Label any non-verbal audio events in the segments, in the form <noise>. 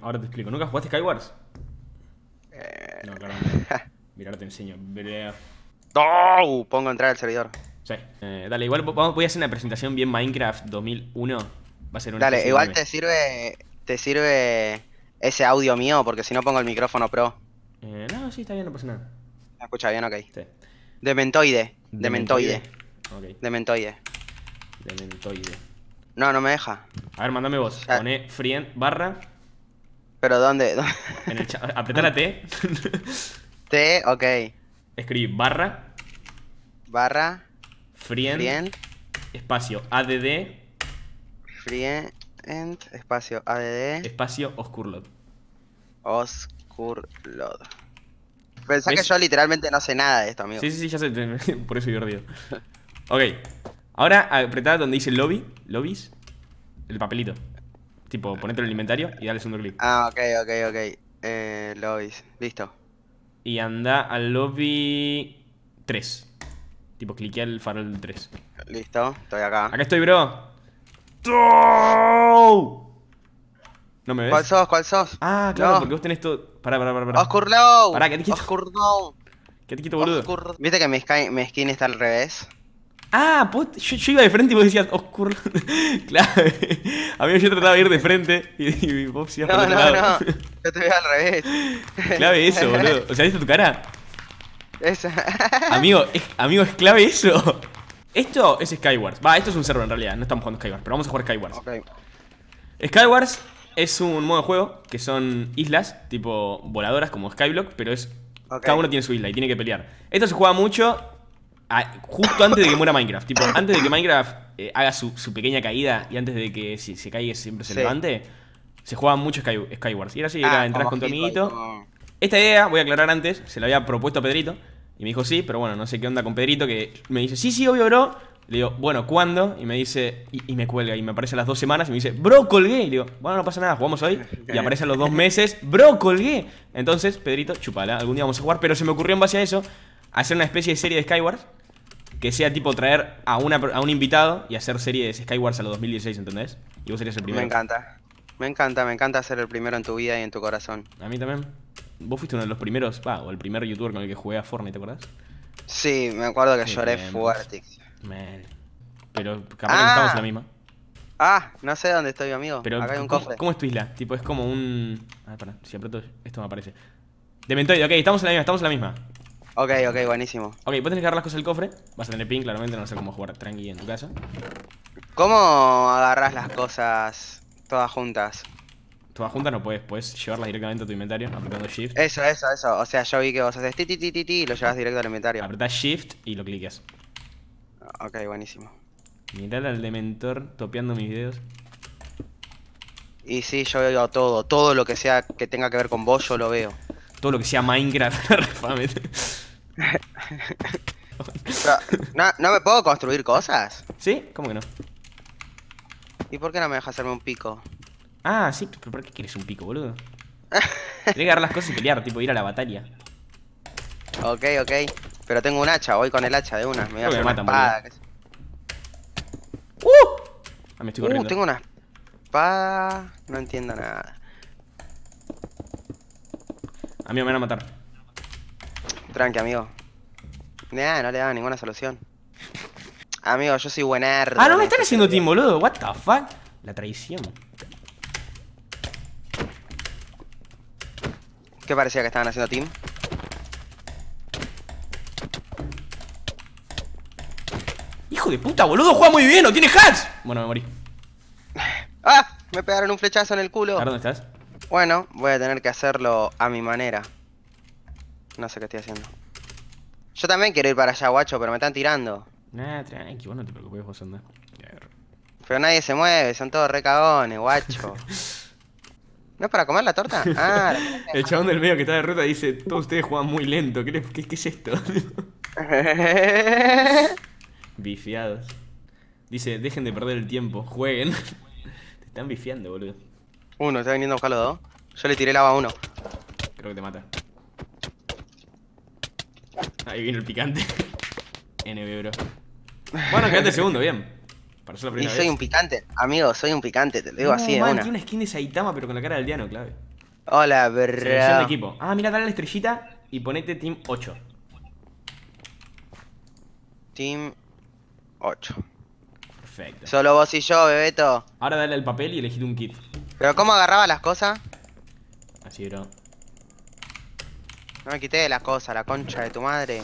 ahora te explico. ¿Nunca jugaste Skywars? Eh... No, claro. <laughs> Mira, ahora te enseño. ¡Oh! Pongo a entrar al servidor. Sí. Eh, dale, igual voy a hacer una presentación bien Minecraft 2001. Va a ser un Dale, igual te sirve, te sirve ese audio mío, porque si no pongo el micrófono pro. Eh, no, sí, está bien, no pasa nada. ¿Me escucha bien? Ok. Dementoide. Dementoide. Dementoide. Dementoide. No, no me deja. A ver, mandame vos. Pone friend barra ¿Pero dónde? Apretar <laughs> En la T. T, ok. Escribí barra. Barra. Friend. espacio ADD. Friend. Espacio ADD. Espacio Oscurlod. Oscurlod. Pensá que yo literalmente no sé nada de esto, amigo. Sí, sí, sí, ya sé. <laughs> Por eso río ok. Ahora apretar donde dice lobby. Lobbies. El papelito. Tipo, ponete en el inventario y dale segundo clic. Ah, ok, ok, ok. Eh, lobbies, listo. Y anda al lobby 3. Tipo, cliquea el farol 3. Listo, estoy acá. Acá estoy, bro. ¿No me ves? ¿Cuál sos? ¿Cuál sos? Ah, claro, porque vos tenés todo. Pará, pará, pará. para. Oscurlow. Pará, que te quito. Oscurlow. ¿Qué te quito, boludo. ¿Viste que mi skin está al revés? Ah, yo, yo, iba de frente y vos decías, oscuro. Clave. A mí yo trataba de ir de frente y, y vos ibas No, no, lado. no. <laughs> Yo te veo al revés. Clave eso, <laughs> boludo. O sea, ¿viste tu cara? Esa. <laughs> amigo, es, amigo, es clave eso. Esto es Skywars. Va, esto es un server en realidad. No estamos jugando Skywars, pero vamos a jugar Skywars. Okay. Skywars es un modo de juego que son islas, tipo voladoras como Skyblock, pero es. Cada uno tiene su isla y tiene que pelear. Esto se juega mucho justo antes de que muera Minecraft. Tipo, antes de que Minecraft eh, haga su, pequeña caída y antes de que si se caiga siempre se levante, se jugaban mucho Sky, Skyward. Y era así, ah, entras con tu amiguito. Esta idea, voy a aclarar antes, se la había propuesto a Pedrito. Y me dijo sí, pero bueno, no sé qué onda con Pedrito, que me dice, sí, sí, obvio, bro. Le digo, bueno, ¿cuándo? Y me dice, y, y, me cuelga, y me aparece a las dos semanas y me dice, bro, colgué. Y le digo, bueno, no pasa nada, jugamos hoy. <laughs> Y aparece a los dos meses, bro, colgué. Entonces, Pedrito, chupala, algún día vamos a jugar, pero se me ocurrió en base a eso hacer una especie de serie de Skywars que sea tipo traer a, una, a un invitado y hacer series Skywars a los 2016, ¿entendés? Y vos serías el primero. Me encanta. Me encanta, me encanta ser el primero en tu vida y en tu corazón. A mí también. Vos fuiste uno de los primeros, va, o el primer youtuber con el que jugué a Fortnite, ¿te acuerdas? Sí, me acuerdo que lloré fuerte. Pero capaz estamos en la ah. misma. Ah, no sé dónde estoy, amigo. Pero hay un cofre. ¿Cómo es tu isla? Tipo, es como un. ver, ah, pará, si aprieto esto me aparece. Dementoide, ok, estamos en la misma, estamos en la misma. Ok, ok, buenísimo. Ok, puedes agarrar las cosas del cofre. Vas a tener ping, claramente, no sé cómo jugar tranqui en tu casa. ¿Cómo agarras las cosas todas juntas? Todas juntas no puedes, puedes llevarlas directamente a tu inventario apretando Shift. Eso, eso, eso. O sea, yo vi que vos haces ti, ti, ti, ti, ti y lo llevas directo al inventario. Apretás Shift y lo cliques. Ok, buenísimo. Mirá al dementor topeando mis videos. Y sí, yo veo todo. Todo lo que sea que tenga que ver con vos, yo lo veo. Todo lo que sea Minecraft, <laughs> no, no, me puedo construir cosas. ¿Sí? ¿Cómo que no? ¿Y por qué no me deja hacerme un pico? Ah, sí, pero ¿por qué quieres un pico, boludo? Tienes que agarrar las cosas y pelear, tipo ir a la batalla. Ok, ok. Pero tengo un hacha, voy con el hacha de una. Me voy a matar una espada. ¡Uh! Ah, me estoy uh, corriendo. Uh, tengo una espada. No entiendo nada. A mí me van a matar. Tranqui, amigo. no le da ninguna solución. Amigo, yo soy buenardo. Ah, no me están haciendo team, boludo. What the fuck? La traición. ¿Qué parecía que estaban haciendo team? Hijo de puta, boludo, juega muy bien, no tiene hats. Bueno, me morí. <sighs> ¡Ah! Me pegaron un flechazo en el culo. ¿Dónde estás? Bueno, voy a tener que hacerlo a mi manera. No sé qué estoy haciendo. Yo también quiero ir para allá, guacho, pero me están tirando. Nah, tranqui, no te preocupes, vos andás. Pero nadie se mueve, son todos recagones, guacho. <laughs> ¿No es para comer la torta? Ah, <laughs> El chabón del medio que está de dice, todos ustedes juegan muy lento, ¿qué, es esto? <laughs> Bifiados. Dice, dejen de perder el tiempo, jueguen. te están bifiando, boludo. Uno, uh, está viniendo a buscar los dos. Yo le tiré lava a uno. Creo que te mata. Ahí viene el picante. <laughs> NB, bro. Bueno, quedate segundo, bien. Para la primera y soy un picante, amigo, soy un picante, te lo digo así de una. tiene una skin de Saitama, pero con la cara del Diano, clave. Hola, bro. equipo. Ah, mira, dale la estrellita y ponete Team 8. Team 8. Perfecto. Solo vos y yo, Bebeto. Ahora dale el papel y elegí un kit. ¿Pero cómo agarraba las cosas? Así, bro. No me quité de la cosa, la concha de tu madre.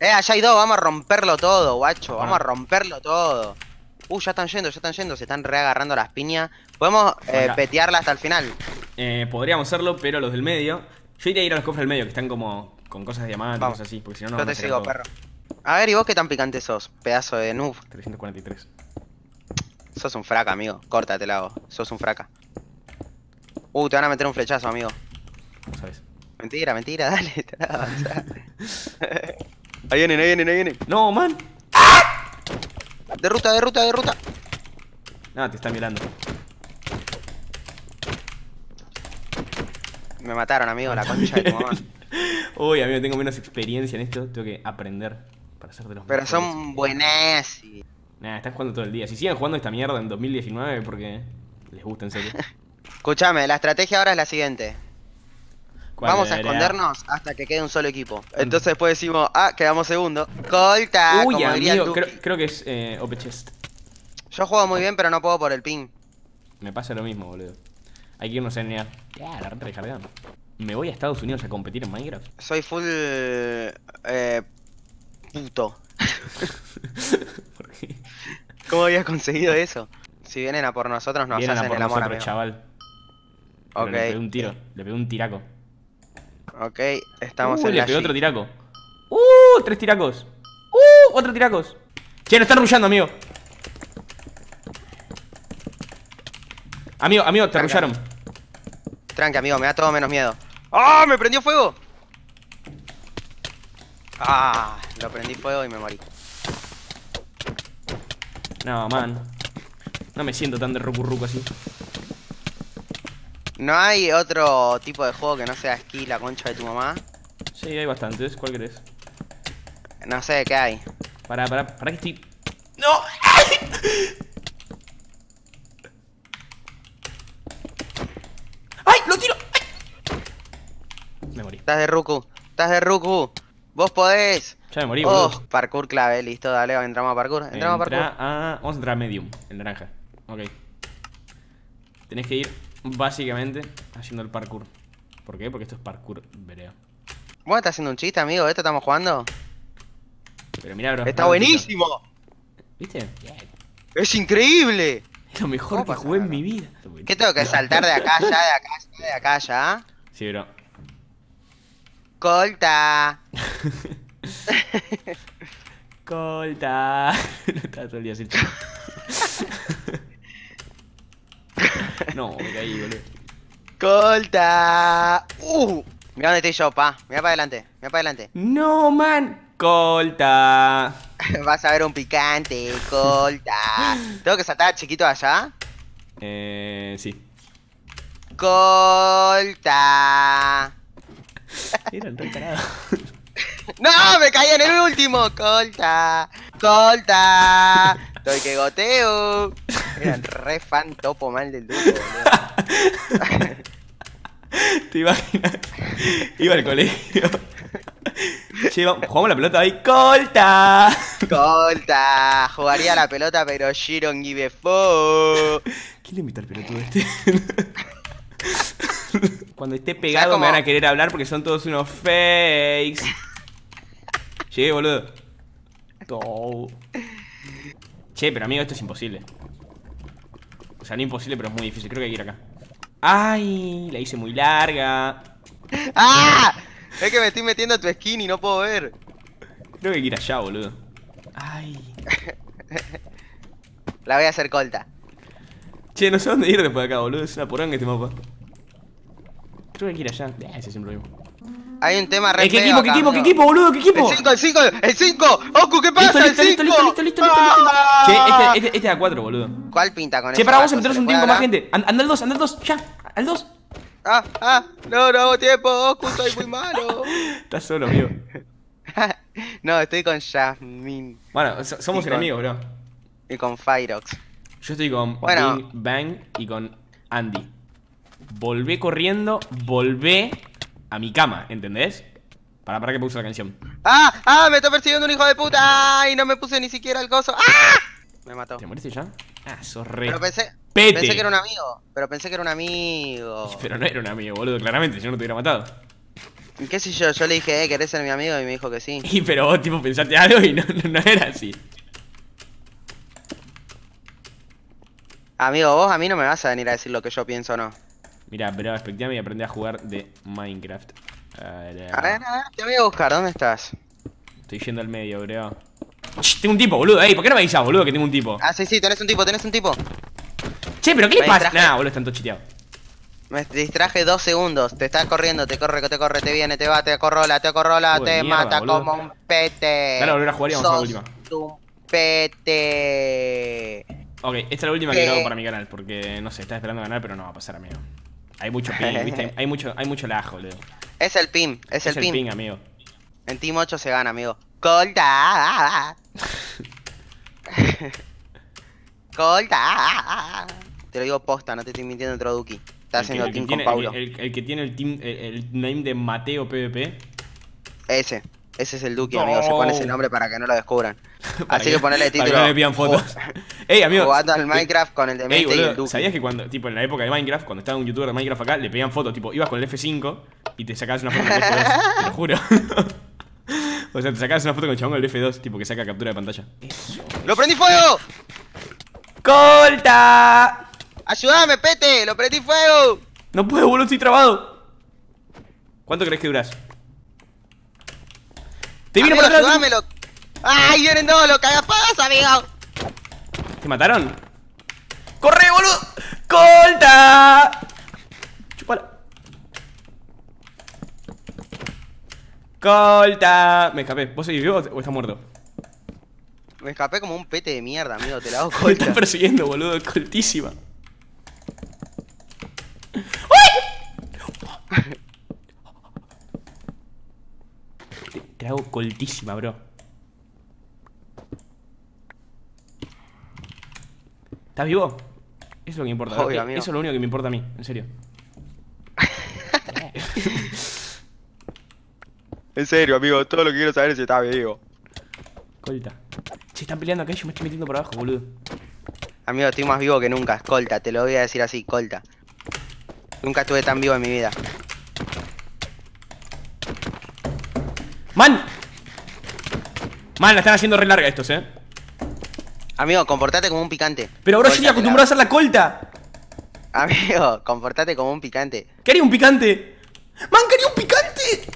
eh, allá hay dos, vamos a romperlo todo, guacho. Vamos a ah. romperlo todo. Uh, ya están yendo, ya están yendo, se están reagarrando las piñas. Podemos eh, petearla hasta el final. Eh, podríamos hacerlo, pero los del medio. Yo iría a ir a los cofres del medio, que están como con cosas de diamantes, vamos. cosas así, porque si no, no. Yo te sigo, perro. A ver, ¿y vos qué tan picante sos? Pedazo de noob. 343. Sos un fraca, amigo. Córtate, hago. Sos un fraca. Uh, te van a meter un flechazo, amigo. No sabes. Mentira, mentira, <laughs> dale, <laughs> Ahí vienen, ahí vienen, ahí vienen. No, man. ¡Ah! De ruta, de ruta, de ruta. No, te están mirando. Me mataron, amigo, la concha de tu mamá. <laughs> Uy, amigo, tengo menos experiencia en esto. Tengo que aprender para ser de los Pero son buenas y... Nah, estás jugando todo el día. Si siguen jugando esta mierda en 2019 porque les gusta en serio. Escúchame, la estrategia ahora es la siguiente. Vamos a escondernos hasta que quede un solo equipo. Mm. Entonces después decimos, ah, quedamos segundo. Colta, Uy, creo, que es eh, Yo juego muy bien, pero no puedo por el ping. Me pasa lo mismo, boludo. Hay que irnos en Ya, la renta de Me voy a Estados Unidos a competir en Minecraft. Soy full... Eh, puto. <laughs> ¿Cómo habías conseguido eso? Si vienen a por nosotros, nos vienen a por chaval. Le pegó un tiro, le pegó un tiraco. Ok, estamos en le la pegó otro tiraco. ¡Uh! Tres tiracos. ¡Uh! Otro tiracos. Che, nos están rullando, amigo. Amigo, amigo, te rullaron. Tranque, amigo, me da todo menos miedo. ¡Ah! ¡Me prendió fuego! Ah, lo prendí fuego y me morí. No, man. No me siento tan de rucurruco así. ¿No hay otro tipo de juego que no sea esquí, la concha de tu mamá? Sí, hay bastantes. ¿Cuál querés? No sé, ¿qué hay? Pará, pará, pará que estoy... ¡No! ¡Ay! ¡Lo tiro! Me morí. Estás de Ruku. Estás de Ruku. Vos podés. Ya me morí, oh, parkour clave, listo, dale, entramos a parkour. Entramos a parkour. ah, Vamos a entrar a medium, el naranja. Ok. Tenés que ir Básicamente, haciendo el parkour. ¿Por qué? Porque esto es parkour, veré. Bueno, está haciendo un chiste, amigo. Esto estamos jugando. Pero mira, bro. ¡Está buenísimo! ¿Viste? ¡Es increíble! lo mejor que jugué en mi vida. ¿Qué tengo que saltar de acá, ya, de acá, ya, de acá, ya? Sí, bro. Colta. <laughs> Colta. <laughs> no todo el <laughs> <laughs> No, me caí, boludo. ¡Colta! ¡Uh! Mira dónde estoy yo, pa. Mira para adelante, mira para adelante. No, man. Colta. <laughs> Vas a ver un picante, Colta. ¿Tengo que saltar chiquito allá? Eh, sí. Colta. <laughs> Era el ¡No! ¡Me caí en el último! ¡Colta! ¡Colta! Estoy que goteo. <laughs> el re fan topo mal del duro boludo. <laughs> Te imaginas. Iba al colegio. Che, jugamos la pelota ahí. ¡Colta! ¡Colta! Jugaría la pelota, pero Shiron give a ¿Quién le invita al pelotudo este? <laughs> Cuando esté pegado me van a querer hablar porque son todos unos fakes. Che boludo. Todo. Che, pero amigo, esto es imposible O sea, no imposible, pero es muy difícil Creo que hay que ir acá Ay, la hice muy larga ¡Ah! Es que me estoy metiendo a tu skin y no puedo ver Creo que hay que ir allá, boludo Ay <laughs> La voy a hacer colta Che, no sé dónde ir después de acá, boludo Es una poronga este mapa Creo que hay que ir allá Deja eh, ese es siempre lo hay un tema re eh, ¿Qué equipo, qué equipo, qué equipo, boludo, qué equipo? El 5, el 5, el 5. ¡Oscu, ¿qué pasa? Listo, listo, el 5. Listo, listo, listo, listo, ah. Che, este, este, este da 4, boludo. ¿Cuál pinta con eso? Che, para vos meteros un tiempo más gente. anda al 2, anda al 2, ya, al 2. Ah, ah, no, no hago tiempo, ¡Oscu, estoy muy malo. <laughs> Estás solo, amigo. <laughs> no, estoy con Jasmine. Bueno, somos enemigos, bro. Y con Firox. Yo estoy con bueno. Bang y con Andy. Volvé corriendo, volvé a mi cama, ¿entendés? Para, para que puse la canción. ¡Ah! ¡Ah! ¡Me está persiguiendo un hijo de puta! ¡Y No me puse ni siquiera el coso. ¡Ah! Me mató. ¿Te moriste ya? Ah, sos Pero pensé, pete. pensé que era un amigo. Pero pensé que era un amigo. <laughs> Pero no era un amigo, boludo, claramente. Si no, no te hubiera matado. ¿Qué sé yo? Yo le dije, eh, ¿querés ser mi amigo? Y me dijo que sí. <laughs> Y pero vos, tipo, pensaste algo y no, no, no era así. Amigo, vos a mí no me vas a venir a decir lo que yo pienso o no. Mira, bro, expectame y aprende a jugar de Minecraft. A ver, a ver, te voy a buscar, ¿dónde estás? Estoy yendo al medio, bro. tengo un tipo, boludo, ey, ¿por qué no me avisas, boludo, que tengo un tipo? Ah, sí, sí, tenés un tipo, tenés un tipo. Che, pero ¿qué le pasa? Nada, boludo, están todos chiteados. Me distraje dos segundos, te estás corriendo, te corre, te corre, te viene, te va, te acorrola, te corrola, te mata como un pete. Dale, volver a jugar y vamos a la última. Un pete. Ok, esta es la última que hago para mi canal, porque no sé, estás esperando ganar, pero no va a pasar, amigo. Hay mucho ping, <laughs> ¿viste? Hay mucho, hay mucho lajo, Leo. Es el ping, es, es el, ping. amigo. En Team 8 se gana, amigo. Colta, ah, ah, ah. <laughs> colta. Te lo digo posta, no te estoy mintiendo, Troduki. Está haciendo team con Paulo. El, que tiene el team, el, name de Mateo PvP. Ese. Ese es el Duki, amigo. Se pone ese nombre para que no lo descubran. <laughs> Así que, ponele título. Para no le fotos. <laughs> Ey, amigo. Jugando al eh, Minecraft con el de ¿Sabías que cuando, tipo, en la época de Minecraft, cuando estaba un youtuber de Minecraft acá, le pedían fotos? Tipo, ibas con el F5 y te sacabas una foto con el F2. <laughs> te lo juro. o sea, te sacabas una foto con el chabón con el F2, tipo, que saca captura de pantalla. ¡Lo prendí fuego! ¡Colta! ¡Ayúdame, pete! ¡Lo prendí fuego! No puedo, boludo, estoy trabado. ¿Cuánto crees que duras? ¡Te vino por atrás! ¡Ayúdamelo! ¡Ay, vienen todos ¡Lo cagapadas, amigo! ¿Te mataron? ¡Corre, boludo! ¡Colta! ¡Chupala! ¡Colta! Me escapé. ¿Vos seguís vivo o estás muerto? Me escapé como un pete de mierda, amigo. Te la hago colta. <laughs> Me están persiguiendo, boludo. Coltísima. coltísima, bro. ¿Estás vivo? Eso es lo que importa. Eso es lo único que me importa a mí, en serio. <laughs> en serio, amigo, todo lo que quiero saber es si está vivo. Colta. Se están peleando acá yo me estoy metiendo por abajo, boludo. Amigo, estoy más vivo que nunca, colta, te lo voy a decir así, colta. Nunca estuve tan vivo en mi vida. ¡Man! Man, la están haciendo re larga estos, eh Amigo, comportate como un picante Pero ahora yo estoy acostumbrado a hacer la colta Amigo, <laughs> comportate como un picante ¿Qué haría un picante? Man, ¿qué haría un picante?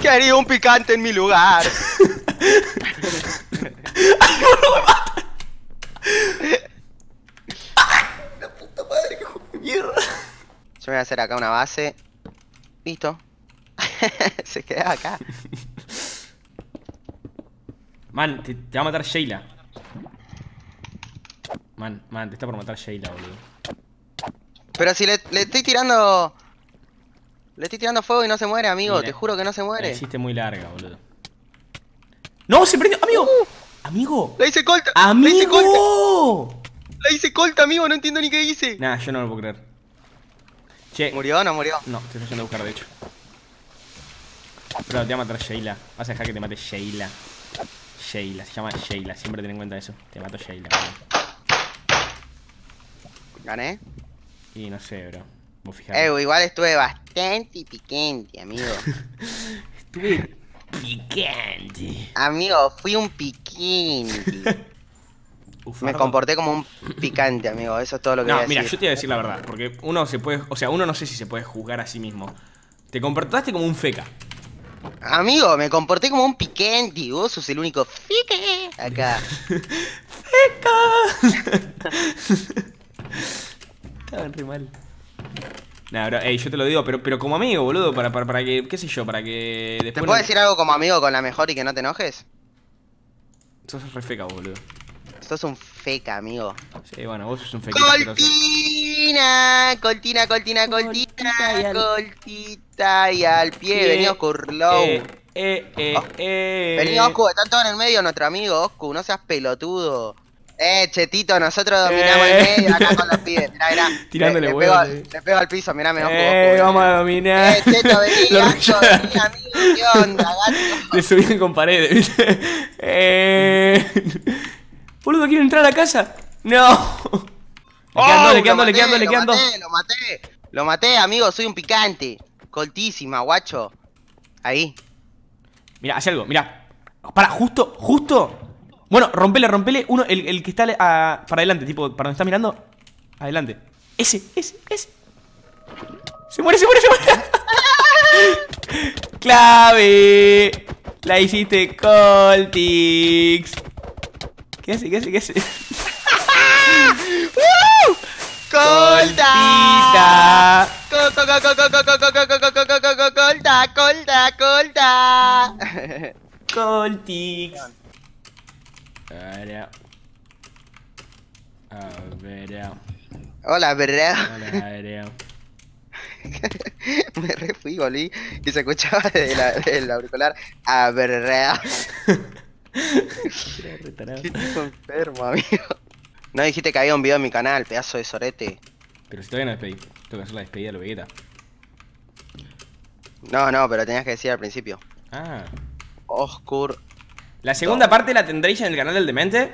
¿Qué haría un picante en mi lugar? Ay, <laughs> no, me mata! Ay, la puta madre, que de mierda Yo voy a hacer acá una base Listo <laughs> Se queda acá Man, te, va a matar Sheila. Man, man, te está por matar Sheila, boludo. Pero si le, estoy tirando... Le estoy tirando fuego y no se muere, amigo. te juro que no se muere. La hiciste muy larga, boludo. ¡No! ¡Se prendió! ¡Amigo! Uh. ¡Amigo! ¡La hice colta! ¡Amigo! ¡La hice colta! ¡La hice colta, amigo! No entiendo ni qué hice. Nah, yo no lo puedo creer. Che. ¿Murió o no murió? No, estoy yendo a buscar, de hecho. Pero te va a matar Sheila. Vas a dejar que te mate Sheila. Sheila, se llama Sheila, siempre ten en cuenta eso. Te mato Sheila. ¿Gané? Y no sé, bro. Vos eh, igual estuve bastante piquente, amigo. <laughs> estuve piquente Amigo, fui un piquente <laughs> Me comporté como un picante, amigo. Eso es todo lo que no, mira, yo te voy a decir la verdad. Porque uno se puede. O sea, uno no sé si se puede juzgar a sí mismo. Te comportaste como un feca. Amigo, me comporté como un piquenti, vos sos el único fique acá. <laughs> FECA Estaba re mal. Nah, bro, ey, yo te lo digo, pero, pero como amigo, boludo, para, para, para que, qué sé yo, para que después... ¿Te puedo decir algo como amigo con la mejor y que no te enojes? Sos re feca, boludo. Sos un feca, amigo. Sí, bueno, vos sos un feca. Coltina, coltina, coltina, coltina, coltita y al pie. Venido Curlow. Eh, eh, eh. Ah. eh. Vení, Oscu, están todos en el medio nuestro amigo, Oscu, no seas pelotudo. Eh, chetito, nosotros dominamos en el eh. medio acá con los pibes. Mirá, mirá. <laughs> Tirándole huevo. le, pego, al piso, mirá, me Eh, vamos a dominar. Eh, cheto, vení, gato, <laughs> vení, amigo, ¿qué onda, gato? Le subían con paredes, ¿viste? <laughs> Eh. Boludo, ¿quieren entrar a la casa? No le quedando, oh, le quedando, le quedando. Lo maté, lo maté. Lo maté, amigo, soy un picante. Coltísima, guacho. Ahí. Mira, hace algo, mira. Para, justo, justo. Bueno, rompele, rompele. Uno, el, que está para adelante, tipo, para donde está mirando. Adelante. Ese, ese, ese. Se muere, se muere, se muere. <laughs> Clave. La hiciste, Coltix. ¿Qué hace, qué hace, qué hace? Colda. Colda, colda, colda. Coltix. Hola. Hola, Hola, Me refui, y se escuchaba el auricular. A verreo Qué enfermo, amigo. No dijiste que había un video en mi canal, pedazo de sorete. Pero si todavía no despedí, tengo que hacer la despedida de lo No, no, pero tenías que decir al principio. Ah. Oscur. La segunda parte la tendréis en el canal del Demente.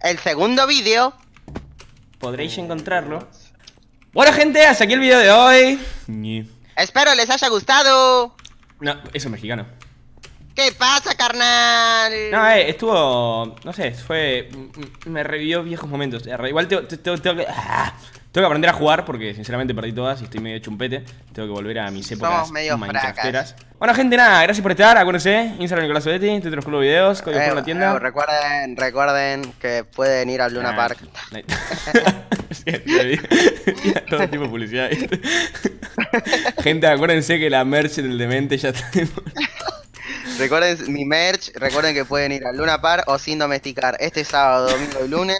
El segundo vídeo. Podréis encontrarlo. Bueno, gente, hasta aquí el vídeo de hoy. Espero les haya gustado. No, eso es mexicano. ¿Qué pasa, carnal? No, eh, estuvo. No sé, fue. Mm, mm, me revivió viejos momentos. Eh, igual tengo, que. Ah, tengo que aprender a jugar porque sinceramente perdí todas y estoy medio chumpete. Tengo que volver a mis épocas fracas Bueno, gente, nada, gracias por estar. Acuérdense, Instagram Nicolás Odetti, Twitter Club Videos, código por la tienda. recuerden, recuerden que pueden ir al Luna ah, Park. <laughs> <laughs> sí, todo tipo de publicidad. <laughs> gente, acuérdense que la merch del demente ya tenemos. Recuerden mi merch, recuerden que pueden ir a Luna Par o sin domesticar este sábado, domingo y lunes.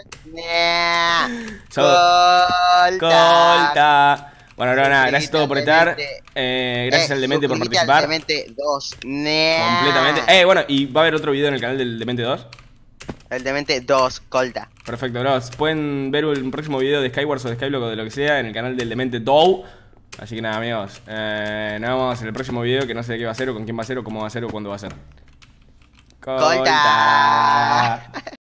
Colta. Colta. Bueno, no, nada, gracias todo por estar. Eh, gracias eh, al Demente por participar. Al Demente 2. Completamente. Eh, bueno, y va a haber otro video en el canal del Demente 2. El Demente 2, Colta. Perfecto, bros. Pueden ver un próximo video de Skywars o de Skyblock o de lo que sea en el canal del Demente 2. Así que nada, amigos eh, Nos vemos en el próximo video Que no sé qué va a ser O con quién va a ser O cómo va a ser O cuándo va a ser ¡Colta!